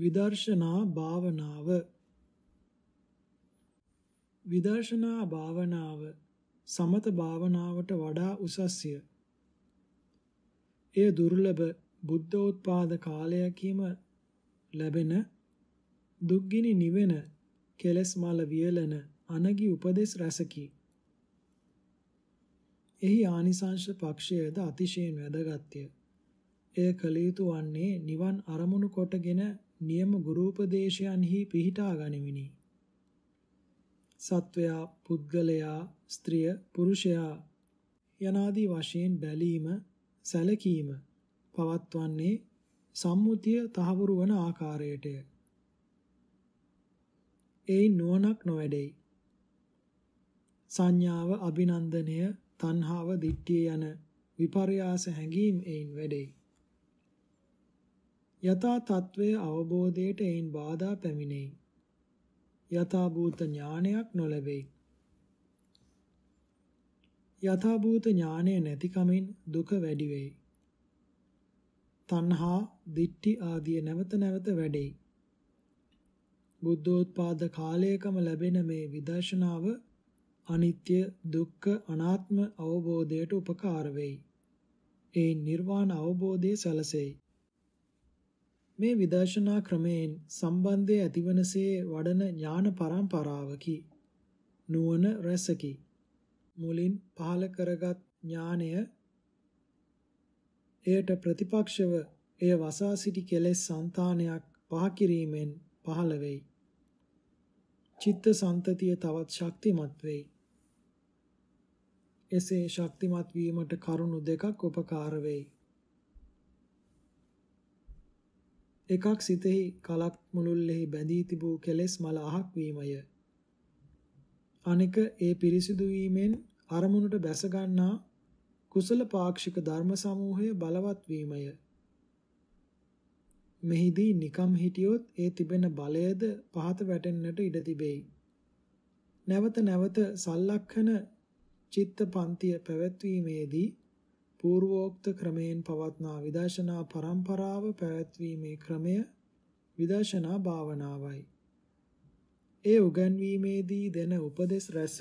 විදර්ශනා භාවනාව විදර්ශනා භාවනාව සමත භාවනාවට වඩා උසස්ය. එය දුර්ලභ බුද්ධෝත්පාද කාලයකීම ලැබෙන දුක්ගිනි නිවෙන කෙලස් මල වියලන අනගි උපදෙස් රසකි. එහි ආනිසංශ පක්ෂයද අතිශයින් වැදගත්ය. එය කළ යුතු වන්නේ නිවන් අරමුණු කොටගෙන නියම ගුරුපදේශයන්හි පිහිටා ගනිමිනි. සත්වයා, පුද්ගලයා, ස්ත්‍රිය, පුරුෂයා යනාදී වශයෙන් බැලීම, සැලකීම පවත්වන්නේ සම්මුතිය තහවුරු වන ආකාරයටය. ඒ නුවණක් නොවැඩෙයි. සංඥාව, අභිනන්දනය, තණ්හාව, දිට්ඨිය යන විපර්යාස හැඟීම් එයින් වැඩෙයි. යථා තත්වයේ අවබෝධයට එයින් බාධා පැමිණෙයි. යථා භූත ඥානයක් නොලැබෙයි. යථා භූත ඥානය නැතිකමින් දුක වැඩි වෙයි. තණ්හා, දිට්ටි ආදිය නැවත නැවත වැඩෙයි. බුද්ධෝත්පාද කාලයකම ලැබෙන මේ විදර්ශනාව අනිත්‍ය, දුක්ඛ, අනාත්ම අවබෝධයට උපකාර වෙයි. ඒ නිර්වාණ අවබෝධය සැලසෙයි. මේ විදර්ශනා ක්‍රමයෙන් සම්බන්ධය ඇතිවනසේ වඩන ඥාන පරම්පරාවකි. නුවණ රසකි. මුලින් පහල කරගත් ඥානය එයට ප්‍රතිපක්ෂව එය වසා සිටි කෙලෙස් సంతානයක් පහ කිරීමෙන් පහළ වෙයි. චිත්ත සන්තතිය තවත් ශක්තිමත් වෙයි. එසේ ශක්තිමත් වීමට කරුණු දෙකක් උපකාර වෙයි. එකක් සිතෙහි කලක් මුළුල්ලෙහි බැඳී තිබූ කෙලෙස් මල අහක් වීමය. අනෙක ඒ පිරිසිදු වීමෙන් අරමුණට බැස ගන්නා කුසල පාක්ෂික ධර්ම සමූහය බලවත් වීමය. මෙහිදී නිකම් හිටියොත් ඒ තිබෙන බලයද පහත වැටෙන්නට ඉඩ තිබෙයි. නැවත නැවත සල්ලක්ෂණ චිත්ත පන්තිය පැවැත්වීමේදී පූර්වෝක්ත ක්‍රමයෙන් පවත්නා විදර්ශනා પરම්පරාව පැවැත්වීමේ ක්‍රමය විදර්ශනා භාවනාවයි. ඒ උගන්වීමේදී දෙන උපදෙස් රැස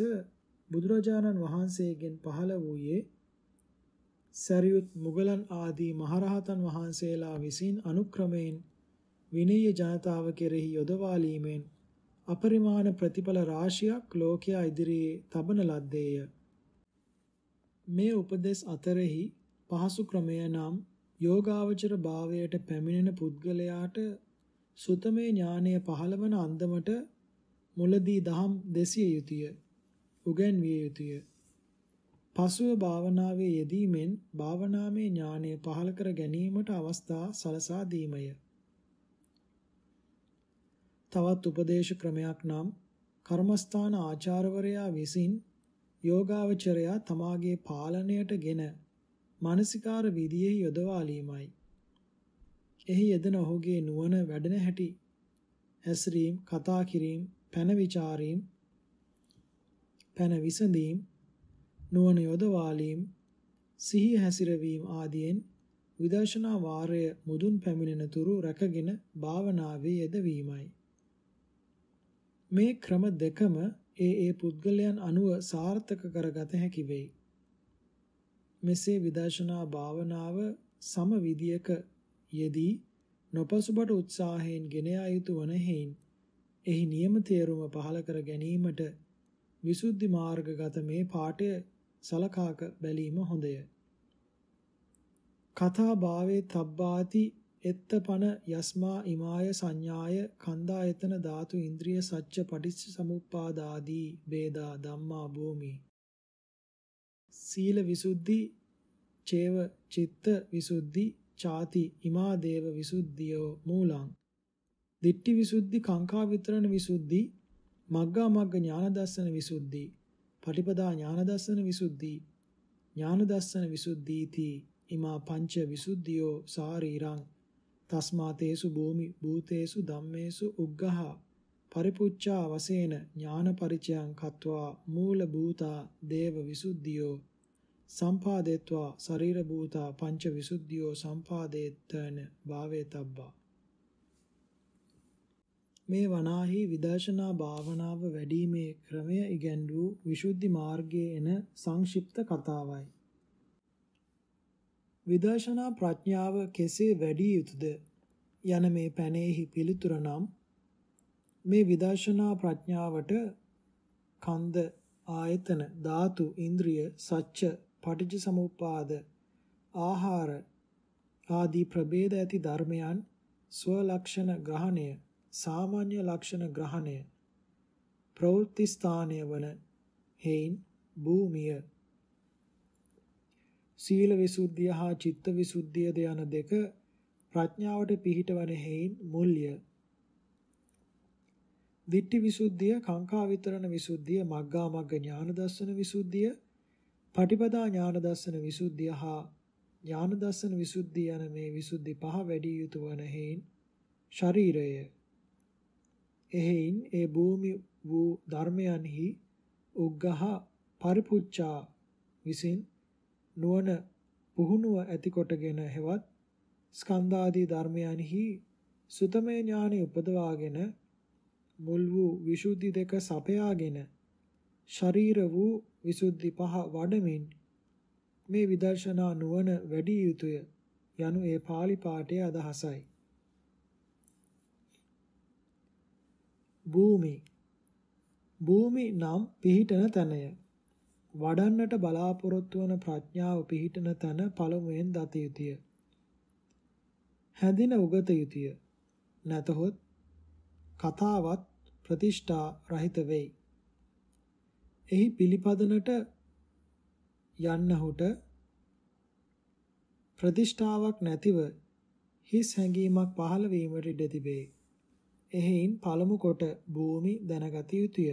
බුදුරජාණන් වහන්සේගෙන් පහළ වූයේ සරියුත් මුගලන් ආදී මහරහතන් වහන්සේලා විසින් අනුක්‍රමයෙන් විනීය ජනතාව කෙරෙහි යොදවාලීමෙන් අපරිමාණ ප්‍රතිඵල රාශියක් ලෝකයා ඉදිරියේ තබන ලද්දේය. මේ උපදෙස් අතරෙහි පහසු ක්‍රමය නම් යෝගාවචර භාවයට පැමිණෙන පුද්ගලයාට සුතමේ ඥානය පහළවන අන්දමට මුලදී දහම් දෙසිය යුතුය උගන්විය යුතුය පසුව භාවනාවේ යෙදීමෙන් භාවනාමේ ඥානය පහළ කර ගැනීමට අවස්ථා සලසා දීමය තවත් උපදේශ ක්‍රමයක් නම් කර්මස්ථාන ආචාර්යවරයා විසින් යෝගාවචරයා තමාගේ පාලනයට ගෙන මානසිකාර විදියෙහි යොදවාලීමයි. එහි යෙදෙන ඔහුගේ නුවණ වැඩෙන හැටි ඇසරීම්, කතා කිරීම, පැන ਵਿਚාරීම්, පැන විසඳීම්, නුවණ යොදවාලීම්, සිහිය හැසිරවීම ආදියෙන් විදර්ශනා වාරය මුදුන් පැමිණෙන තුරු රැකගෙන භාවනාවේ යෙදවීමයි. මේ ක්‍රම දෙකම ඒ ඒ පුද්ගලයන් අනුව සාර්ථක කරගත හැකි වෙයි. මෙසේ විදර්ශනා භාවනාව සම විදියක යෙදී නොපසුබට උත්සාහයෙන් ගෙන ආ යුතු වන හේයින් එහි නියම තේරුම පහළ කර ගැනීමට විසුද්ධි මාර්ගගත මේ පාඩය සලකාක බැලීම හොඳය. කතා භාවේ තබ්බාති එත්ත පන යස්මා ඉමාය සංඥාය කන්දායතන ධාතු ඉන්ද්‍රිය සච්ච පටිච්ච සමුප්පාදාදී බේදා ධම්මා භූමි සීල විසුද්ධි චේව චිත්ත විසුද්ධි ചാති ඉමා දේව විසුද්ධියෝ මූලං දිට්ඨි විසුද්ධි කාංකා විතරණ විසුද්ධි මග්ගා මග්ග ඥාන දර්ශන විසුද්ධි පටිපදා ඥාන දර්ශන විසුද්ධි ඥාන දර්ශන විසුද්ධීති ඉමා පංච විසුද්ධියෝ සාරීරං තස්මාතේසු භූමි භූතේසු ධම්මේසු උග්ගහ පරිපුච්ඡා වශයෙන් ඥාන පරිචයං කତ୍වා මූල භූතා දේව විසුද්ධියෝ සම්පාදෙත්වා ශරීර භූතා පංච විසුද්ධියෝ සම්පාදෙත්තන භාවේතබ්බා මේ වනාහි විදර්ශනා භාවනාව වැඩිීමේ ක්‍රමය ඉගැන්වූ විසුද්ධි මාර්ගයේ එන සංක්ෂිප්ත කතාවයි විදර්ශනා ප්‍රඥාව කෙසේ වැඩි යුතුද යන මේ පැනේහි පිළිතුර නම් මේ විදර්ශනා ප්‍රඥාවට කන්ද ආයතන ධාතු ඉන්ද්‍රිය සච්ච පටිච්ච සමුප්පාද ආහාර ආදී ප්‍රභේද ඇති ධර්මයන් ස්වලක්ෂණ ග්‍රහණය සාමාන්‍ය ලක්ෂණ ග්‍රහණය ප්‍රවෘත්ති ස්ථානය වන හේයින් භූමිය සීල විසුද්ධිය හා චිත්ත විසුද්ධිය ද යන දෙක ප්‍රඥාවට පිහිටවන හේයින් මුල්ය. දිට්ඨි විසුද්ධිය, කාංකා විතරණ විසුද්ධිය, මග්ගා මග්ග ඥාන දර්ශන විසුද්ධිය, පටිපදා ඥාන දර්ශන විසුද්ධිය හා ඥාන දර්ශන විසුද්ධිය යන මේ විසුද්ධි පහ වැඩි යුතු වන හේයින් ශරීරය. එහෙයින් ඒ භූමි වූ ධර්මයන්හි උග්ගහ පරිපුච්ඡා විසින් නුවණ පුහුණුව ඇති කොටගෙන හෙවත් ස්කන්ධ ආදී ධර්මයන්හි සුතමේ ඥානෙ උපදවාගෙන මුල් වූ විසුද්ධි දෙක සපයාගෙන ශරීර වූ විසුද්ධි පහ වඩමින් මේ විදර්ශනා නුවණ වැඩි යුතුය යනු ඒ pāli පාඨයේ අදහසයි. භූමි භූමි නම් පිහිටන තැනය වඩන්නට බලාපොරොත්තු වන ප්‍රඥාව පිහිටන තන පළමුවෙන් දත යුතුය. හැඳින උගත යුතුය. නැතහොත් කතාවත් ප්‍රතිෂ්ඨා රහිත වෙයි. එහි පිළිපදනට යන්නහුට ප්‍රතිෂ්ඨාවක් නැතිව හිස් හැඟීමක් පහළ වීමට ඉඩ තිබේ. එහෙයින් පළමු කොට භූමි දැනගත යුතුය.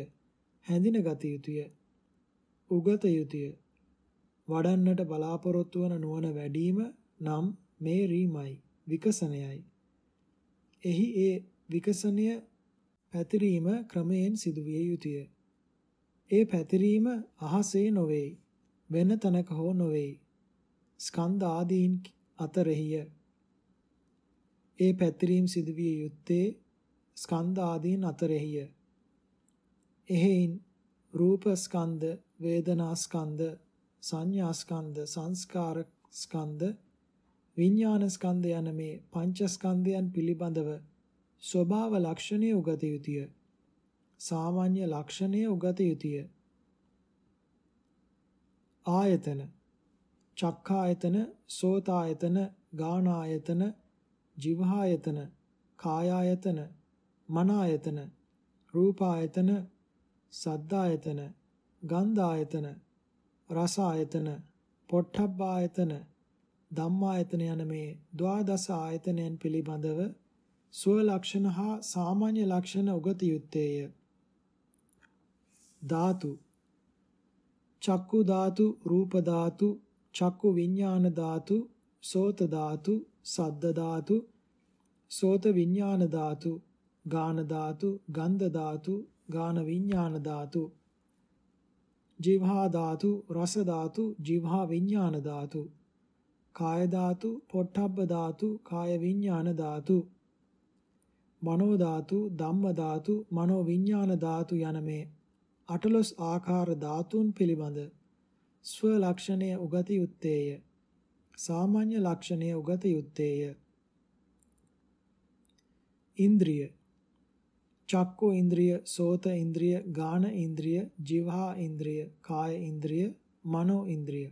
හැඳිනගත යුතුය. උගත යුතුය. වඩන්නට බලාපොරොත්තු වන නුවණ වැඩිම නම් මේ රීමයි විකසනයයි. එහි ඒ විකසනය පැතිරීම ක්‍රමයෙන් සිදුවිය යුතුය. ඒ පැතිරීම අහසේ නොවේ. වෙන තැනක හෝ නොවේ. ස්කන්ධ ආදීන් අතරෙහිය. ඒ පැතිරීම සිදුවිය යුත්තේ ස්කන්ධ ආදීන් අතරෙහිය. එහෙයින් රූප ස්කන්ධ වේදනාස්කන්ධ, සංඥාස්කන්ධ, සංස්කාරස්කන්ධ, විඥානස්කන්ධ යන මේ පංචස්කන්ධයන් පිළිබඳව ස්වභාව ලක්ෂණය උගත යුතුය. සාමාන්‍ය ලක්ෂණය උගත යුතුය. ආයතන චක්ඛායතන, සෝතායතන, ගානායතන, ජීවහායතන, කායායතන, මනායතන, රූපායතන, සද්දායතන ගන්ධ ආයතන, රස ආයතන, පොට්ටබ්බ ආයතන, ධම්මායතන යන මේ ද්වාදස ආයතනයන් පිළිබඳව සුව ලක්ෂණ හා සාමාන්‍ය ලක්ෂණ උගත යුත්තේය. ධාතු චක්කු ධාතු, රූප ධාතු, චක්කු විඥාන ධාතු, සෝත ධාතු, සද්ද ධාතු, සෝත විඥාන ධාතු, ගාන ධාතු, ගන්ධ ධාතු, ගාන විඥාන ධාතු ජීවහා ධාතු රස ධාතු ජීවහා විඥාන ධාතු කාය ධාතු පොට්ටබ්බ ධාතු කාය විඥාන ධාතු මනෝ ධාතු ධම්ම ධාතු මනෝ විඥාන ධාතු යන මේ අටලොස් ආකාර ධාතුන් පිළිබඳ ස්ව ලක්ෂණය උගත යුත්තේය සාමාන්‍ය ලක්ෂණය උගත යුත්තේය ඉන්ද්‍රිය චක්කු ඉන්ද්‍රිය, සෝත ඉන්ද්‍රිය, ගාන ඉන්ද්‍රිය, જીවහා ඉන්ද්‍රිය, කාය ඉන්ද්‍රිය, මනෝ ඉන්ද්‍රිය.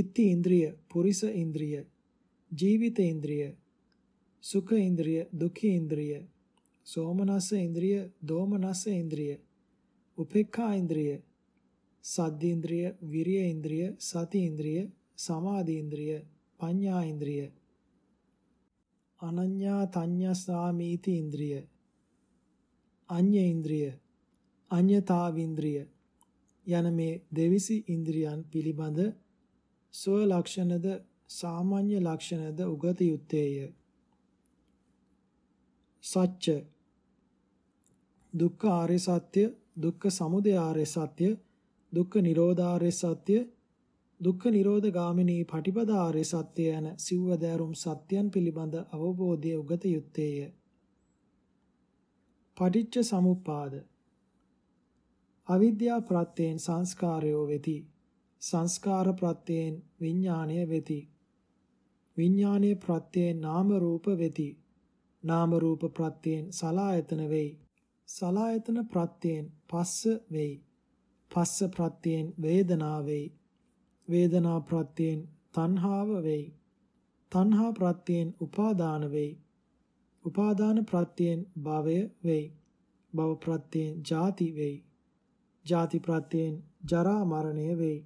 ඉත්ති ඉන්ද්‍රිය, පුරිස ඉන්ද්‍රිය, ජීවිත ඉන්ද්‍රිය, සුඛ ඉන්ද්‍රිය, දුක්ඛ ඉන්ද්‍රිය, සෝමනස්ස ඉන්ද්‍රිය, දෝමනස්ස ඉන්ද්‍රිය, උපේක්ඛා ඉන්ද්‍රිය, සද්ධි ඉන්ද්‍රිය, විරිය ඉන්ද්‍රිය, සති ඉන්ද්‍රිය, සමාධි ඉන්ද්‍රිය, පඤ්ඤා ඉන්ද්‍රිය. අනඤ්ඤා තඤ්ඤා සාමීති ඉන්ද්‍රිය අඤ්ඤ ඉන්ද්‍රිය, අඤ්ඤතාවින්ද්‍රිය යන මේ දෙවිසි ඉන්ද්‍රියන් පිළිබඳ සොය ලක්ෂණද සාමාන්‍ය ලක්ෂණද උගත යුත්තේය. සත්‍ය දුක්ඛ ආර්ය සත්‍ය, දුක්ඛ සමුදය ආර්ය සත්‍ය, දුක්ඛ නිරෝධ ආර්ය සත්‍ය, දුක්ඛ නිරෝධ ගාමිනී පටිපදා ආර්ය සත්‍ය යන සිව්වදෑරුම් සත්‍යයන් පිළිබඳ අවබෝධය උගත යුත්තේය. පටිච්ච සමුප්පාද අවිද්‍යා ප්‍රත්‍යයෙන් සංස්කාරයෝ වෙති සංස්කාර ප්‍රත්‍යයෙන් විඥාණය වෙති විඥාණය ප්‍රත්‍යයෙන් නාම රූප වෙති නාම රූප ප්‍රත්‍යයෙන් සලායතන වෙයි සලායතන ප්‍රත්‍යයෙන් පස්ස වෙයි පස්ස ප්‍රත්‍යයෙන් වේදනා වෙයි වේදනා ප්‍රත්‍යයෙන් තණ්හාව වෙයි තණ්හා ප්‍රත්‍යයෙන් උපාදාන වෙයි උපාදාන ප්‍රත්‍යයෙන් භවය වෙයි. භව ප්‍රත්‍යයෙන් ජාති වෙයි. ජාති ප්‍රත්‍යයෙන් ජරා මරණය වෙයි.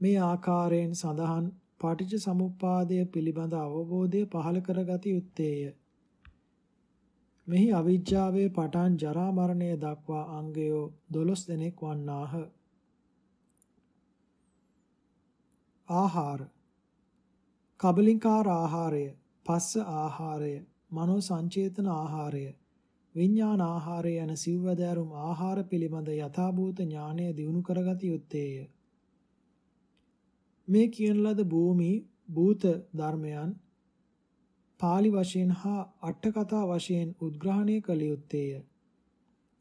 මේ ආකාරයෙන් සඳහන් පාටිච්ච සමුප්පාදය පිළිබඳ අවබෝධය පහළ කරගත යුත්තේය. මෙහි අවිජ්ජාවේ පටන් ජරා මරණය දක්වා අංගයෝ 12 දෙනෙක් වන්නාහ. ආහාර කබලින්කාර ආහාරය පස්ස ආහාරය, මනෝ සංචේතන ආහාරය, විඥාන ආහාරය යන සිව්වදෑරුම් ආහාර පිළිබඳ යථාභූත ඥානය දිනු කරගත යුත්තේය. මේ කියන ලද භූමි භූත ධර්මයන් pāli වශයෙන් හා අට කතා වශයෙන් උද්ග්‍රහණය කළ යුත්තේය.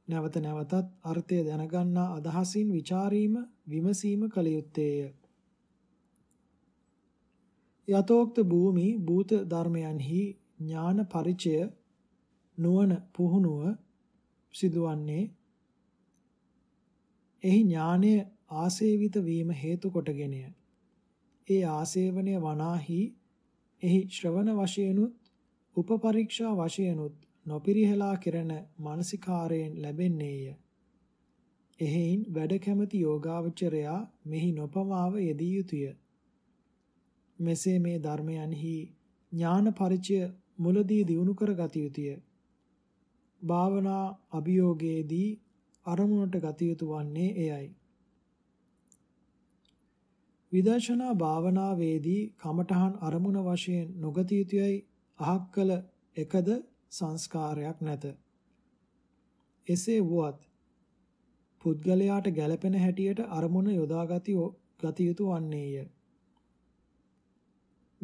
නැවත නැවතත් අර්ථය දැනගන්නා අදහසින් ਵਿਚාරීම විමසීම කළ යුත්තේය. යතෝක්ත භූමි භූත ධර්මයන්හි ඥාන පරිචය නුවණ පුහුණුව සිදුවන්නේ එහි ඥානය ආසේවිත වීම හේතු කොටගෙනය. ඒ ආසේවනය වනාහි එහි ශ්‍රවණ වශයෙන්ුත් උපපරීක්ෂා වශයෙන්ුත් නොපිරිහෙලා කෙරෙන මානසිකාරයෙන් ලැබෙන්නේය. එහෙයින් වැඩ කැමති යෝගාවචරයා මෙහි නොපවාව යෙදිය යුතුය. මෙසේ මේ ධර්මයන්හි ඥාන පරිචය මුලදී දිනු කරගත යුතුය. භාවනා අභියෝගයේදී අරමුණට ගත යුතු වන්නේ එයයි. විදර්ශනා භාවනාවේදී කමඨහන් අරමුණ වශයෙන් නොගත යුතුයයි අහක් කළ එකද සංස්කාරයක් නැත. එසේ වුවත් පුද්ගලයාට ගැළපෙන හැටියට අරමුණ යොදාගති ගත යුතු වන්නේය.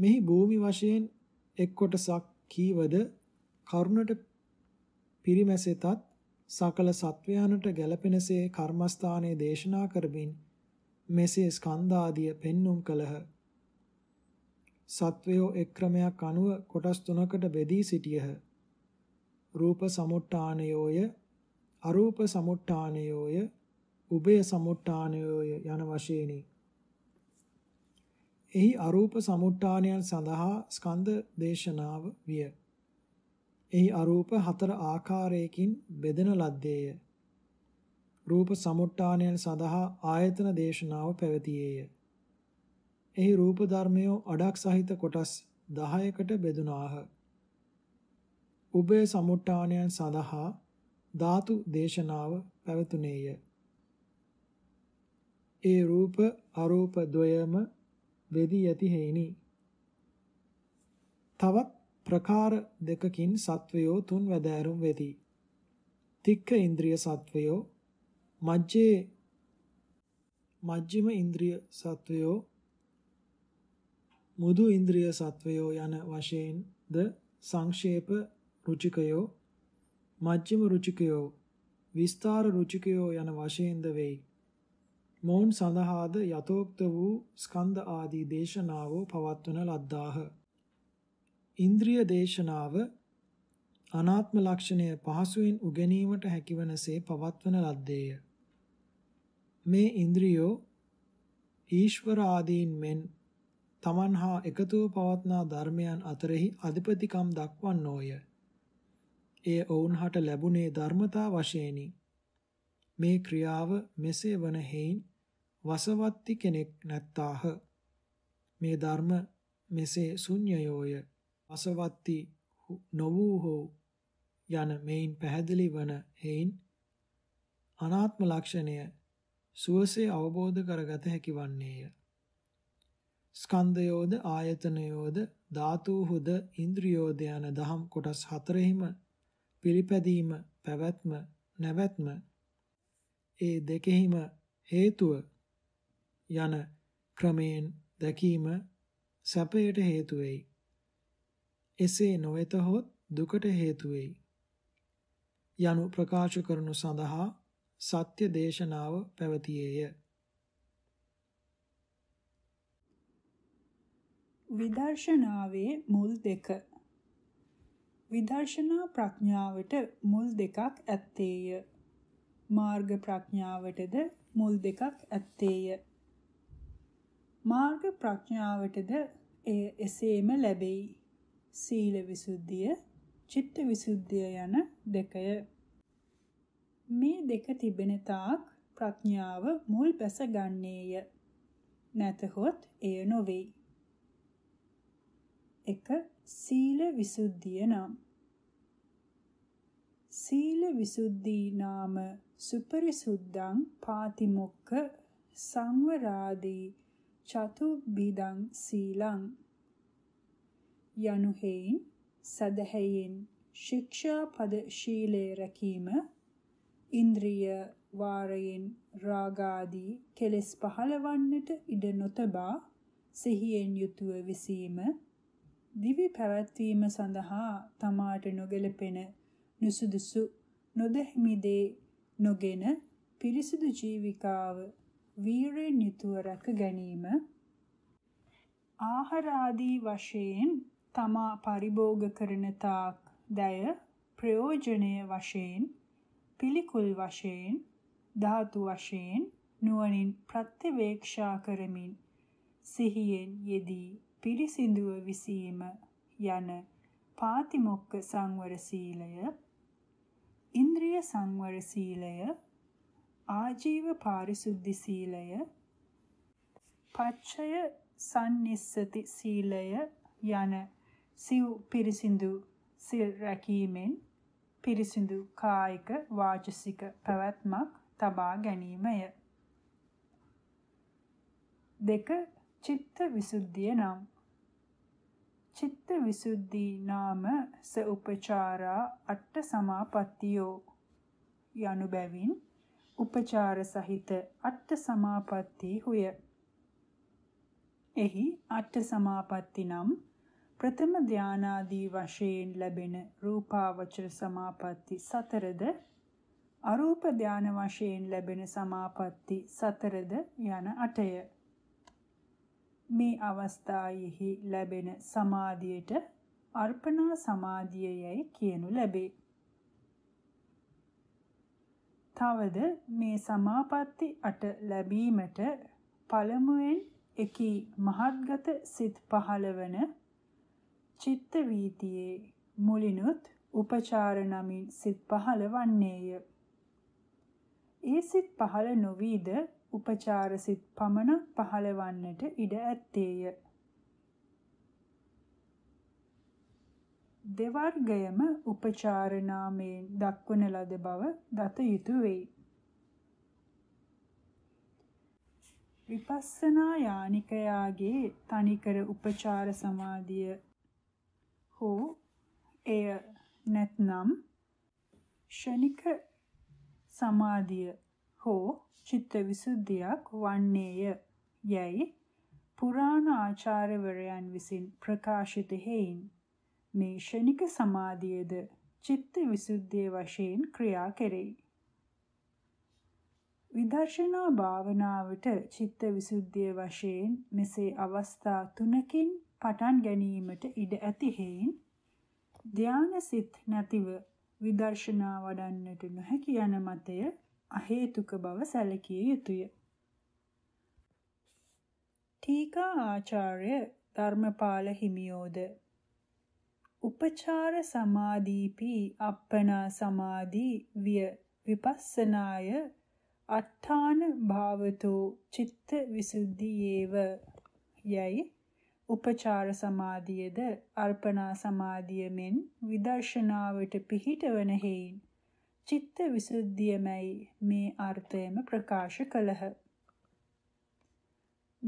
මෙහි භූමි වශයෙන් එක් කොටසක් කීවද කරුණට පිරිමැසෙතත් සකල සත්වයන්ට ගැලපෙනසේ කර්මස්ථානයේ දේශනා කරමින් මෙසේ ස්කන්ධාදිය පෙන්눔 කළහ. සත්වයෝ එක් ක්‍රමයක් අනුව කොටස් තුනකට බෙදී සිටියහ. රූප සමුට්ටානයෝය, අරූප සමුට්ටානයෝය, උභය සමුට්ටානයෝය යන වශයෙනි. එහි අරූප සමුට්ටානයන් සඳහා ස්කන්ධ දේශනාව විය. එහි අරූප හතර ආකාරයකින් බෙදෙන ලද්දේය. රූප සමුට්ටානයන් සඳහා ආයතන දේශනාව පැවතියේය. එහි රූප ධර්මයෝ අඩක් සහිත කොටස් 10කට බෙදුනාහ. උභය සමුට්ටානයන් සඳහා ධාතු දේශනාව පැවතුනේය. ඒ රූප අරූප ද්වයම වෙදී ඇති හේිනි. තවත් ප්‍රකාර දෙකකින් සත්වයෝ තුන් වැදෑරුම් වෙති. තික්ක ඉන්ද්‍රිය සත්වයෝ මජ්ජේ මජ්ජිම ඉන්ද්‍රිය සත්වයෝ මුදු ඉන්ද්‍රිය සත්වයෝ යන වශයෙන් ද සංක්ෂේප රුචිකයෝ මජ්ජිම රුචිකයෝ විස්තර රුචිකයෝ යන වශයෙන් ද වෙයි. මොවුන් සඳහාද යතෝක්ත වූ ස්කන්ධ ආදී දේශනාවෝ පවත්වන ලද්දාහ. ඉන්ද්‍රිය දේශනාව අනාත්ම ලක්ෂණය පහසුවෙන් උගැනීමට හැකිවනසේ පවත්වන ලද්දේය. මේ ඉන්ද්‍රියෝ ඊශ්වර ආදීන් මෙන් තමන් හා එකතුව පවත්නා ධර්මයන් අතරෙහි අධිපතිකම් දක්වන්නෝය. එය ඔවුන්හට ලැබුණේ ධර්මතා වශයෙනි. මේ ක්‍රියාව මෙසේ වන හේයින් වසවත්ති කෙනෙක් නැත්තාහ. මේ ධර්ම මෙසේ ශුන්‍යයෝය වසවත්ති නොවූ හෝ යන මෙයින් පැහැදිලි වන හේයින් අනාත්ම ලක්ෂණය සුවසේ අවබෝධ කරගත හැකි වන්නේය. ස්කන්ධයෝද ආයතනයෝද ධාතුහුද ඉන්ද්‍රියෝද යන දහම් කොටස් හතරෙහිම පිළිපැදීම පැවැත්ම නැවැත්ම ඒ දෙකෙහිම හේතුව යන ක්‍රමයෙන් දැකීම සැපයට හේතු වෙයි. එසේ නොවෙත හොත් දුකට හේතු වෙයි. යනු ප්‍රකාශ කරනු සඳහා සත්‍ය දේශනාව පැවතියේය. විදර්ශනාවේ මුල් දෙක විදර්ශනා ප්‍රඥාවට මුල් දෙකක් ඇත්තේය. මාර්ග ප්‍රඥාවටද මුල් දෙකක් ඇත්තේය. මාර්ග ප්‍රඥාවටද එය එසේම ලැබෙයි. සීල විසුද්ධිය, චිත්ත විසුද්ධිය යන දෙකය. මේ දෙක තිබෙන තාක් ප්‍රඥාව මුල් බැස ගන්නේය. නැතහොත් එය නොවේ. 1. සීල විසුද්ධිය නම් සීල විසුද්ධී නාම සුපරිසුද්ධං පාතිමොක්ඛ සංවරාදී චතු බිදං සීලං යනු හේයින් සදහැයෙන් ශික්ෂාපද ශීලයේ රැකීම ඉන්ද්‍රිය වාරයෙන් රාගාදී කෙලෙස් පහලවන්නට ඉඩ නොතබා සිහියෙන් යුතුව විසීම දිවි පැවැත්වීම සඳහා තමාට නොගැලපෙන නුසුදුසු නොදැහිමි දේ නොගෙන පිරිසුදු ජීවිකාව වීරයෙන් යුතුව රැක ගැනීම ආහාර ආදී වශයෙන් තමා පරිභෝග කරන තාක් දය ප්‍රයෝජනය වශයෙන් පිළිකුල් වශයෙන් ධාතු වශයෙන් නුවණින් ප්‍රත්‍යවේක්ෂා කරමින් සිහියෙන් යෙදී පිරිසිදුව විසීම යන පාතිමොක්ක සංවර සීලය ඉන්ද්‍රිය සංවර සීලය ආජීව පාරිශුද්ධි සීලය පච්චය සම්නිස්සති සීලය යන සිව් පිරිසිදු සිල් රැකීමෙන් පිරිසිදු කායික වාචසික පැවැත්මක් තබා ගැනීමය. දෙක චිත්ත විසුද්ධිය නම් චිත්ත විසුද්ධි නාම ස උපචාරා අට්ඨ සමාපත්තියෝ යනු බැවින් උපචාර සහිත අට සමාපatti හුය. එහි අට සමාපatti නම් ප්‍රථම ධානාදී වශයෙන් ලැබෙන රූපාවචර සමාපatti සතරද අරූප ධාන වශයෙන් ලැබෙන සමාපatti සතරද යන අටය. මේ අවස්ථාවෙහි ලැබෙන සමාධියට අර්පණා සමාධියයි කියනු ලැබේ. තවද මේ සමාපatti අට ලැබීමට පළමුවෙන් එකී මහත්ගත සිත් පහළවන චිත්ත වීතියේ මුලිනුත් උපචාර නමින් සිත් පහළ වන්නේය. ඒ සිත් පහළ නොවීද උපචාර සිත් පමණක් පහළ වන්නට ඉඩ ඇත්තේය. දෙවර්ගයම උපචාරනාමයෙන් දක්වන ලද බව දත යුතුය වෙයි. විපස්සනා යානිකයාගේ තනිකර උපචාර සමාධිය හෝ එය නැත්නම් ෂණික සමාධිය හෝ චිත්ත විසුද්ධියක් වන්නේය යැයි පුරාණ ආචාර්යවරයන් විසින් ප්‍රකාශිත හේයින් මේ ෂණික සමාධියද චිත්ත විසුද්ධිය වශයෙන් ක්‍රියා කෙරෙයි. විදර්ශනා භාවනාවට චිත්ත විසුද්ධිය වශයෙන් මෙසේ අවස්ථා තුනකින් පටන් ගැනීමට ඉඩ ඇති හේයින් ධානසිත නැතිව විදර්ශනා වඩන්නට නොහැකි යන මතය අහේතුක බව සැලකිය යුතුය. ටීකා ආචාර්ය ධර්මපාල හිමියෝද උපචාර සමාධීපි අප්පනා සමාධී විය විපස්සනාය අට්ඨාන භාවතෝ චිත්ත විසුද්ධියේව යයි උපචාර සමාධියද අර්පණා සමාධිය මෙන් විදර්ශනාවට පිහිටවන හේයින් චිත්ත විසුද්ධියමයි මේ අර්ථයම ප්‍රකාශ කළහ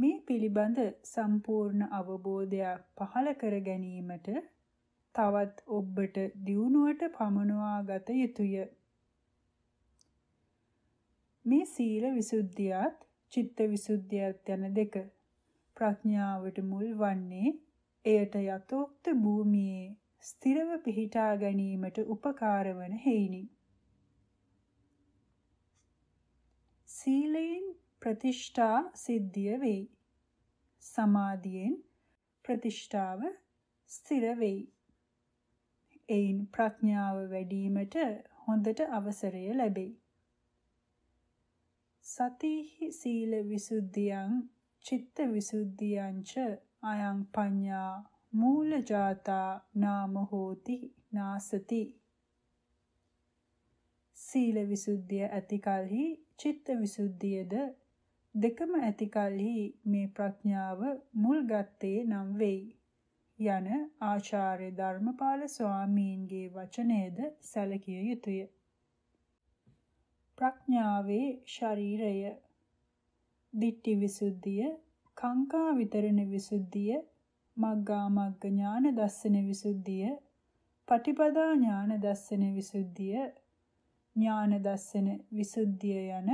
මේ පිළිබඳ සම්පූර්ණ අවබෝධයක් පහළ කර ගැනීමට තවත් ඔබට දියුණුවට පමනවා ගත යුතුය. මේ සීල විසුද්ධියත් චිත්ත විසුද්ධියත් යන දෙක ප්‍රඥාවට මුල් වන්නේ එයට යතෝක්ත භූමියේ ස්ථිරව පිහිටා ගැනීමට උපකාර වන හේිනි. සීලයෙන් ප්‍රතිෂ්ඨා සිද්ධිය වෙයි. සමාධියෙන් ප්‍රතිෂ්ඨාව ස්ථිර වෙයි. එයින් ප්‍රඥාව වැඩිවීමට හොඳට අවසරය ලැබෙයි. සතිහි සීල විසුද්ධියං චිත්ත විසුද්ධියංච අයං පඤ්ඤා මූලජාතා නාම හෝති නාසති සීල විසුද්ධිය ඇති කලෙහි චිත්ත විසුද්ධියද දෙකම ඇති කලෙහි මේ ප්‍රඥාව මුල් ගත්තේ නම් වෙයි යන ආචාර්ය ධර්මපාල ස්වාමීන්ගේ වචනයද සැලකිය යුතුය. ප්‍රඥාවේ ශරීරය දිට්ඨි විසුද්ධිය, කාංකා විතරණ විසුද්ධිය, මග්ගා මග්ග ඥාන දස්සන විසුද්ධිය, පටිපදා ඥාන දස්සන විසුද්ධිය, ඥාන දස්සන විසුද්ධිය යන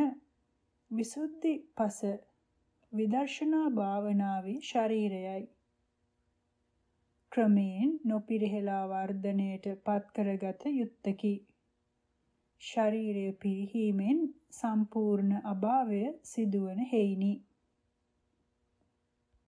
විසුද්ධි පස විදර්ශනා භාවනාවේ ශරීරයයි. ක්‍රමයෙන් නොපිරිහෙලා වර්ධනයට පත් කරගත යුත්තකි. ශරීරය පිරිහීමෙන් සම්පූර්ණ අභාවය සිදුවන හේිනි.